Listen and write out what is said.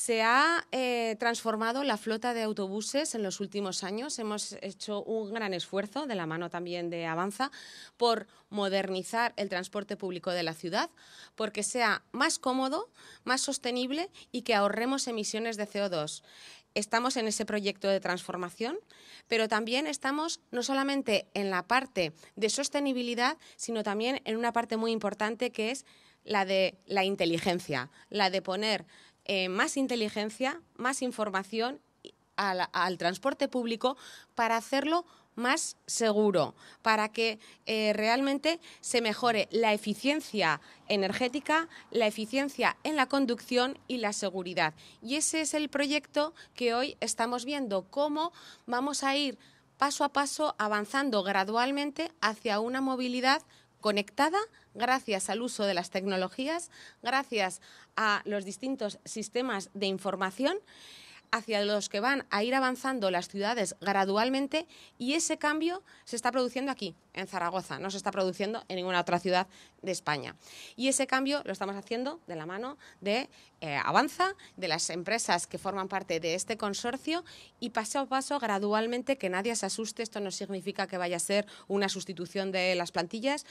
Se ha eh, transformado la flota de autobuses en los últimos años. Hemos hecho un gran esfuerzo, de la mano también de Avanza, por modernizar el transporte público de la ciudad, porque sea más cómodo, más sostenible y que ahorremos emisiones de CO2 estamos en ese proyecto de transformación, pero también estamos no solamente en la parte de sostenibilidad, sino también en una parte muy importante que es la de la inteligencia, la de poner eh, más inteligencia, más información al, transporte público para hacerlo más seguro, para que eh, realmente se mejore la eficiencia energética, la eficiencia en la conducción y la seguridad. Y ese es el proyecto que hoy estamos viendo, cómo vamos a ir paso a paso avanzando gradualmente hacia una movilidad conectada gracias al uso de las tecnologías, gracias a los distintos sistemas de información hacia los que van a ir avanzando las ciudades gradualmente y ese cambio se está produciendo aquí, en Zaragoza, no se está produciendo en ninguna otra ciudad de España. Y ese cambio lo estamos haciendo de la mano de eh, Avanza, de las empresas que forman parte de este consorcio y paso a paso, gradualmente, que nadie se asuste, esto no significa que vaya a ser una sustitución de las plantillas,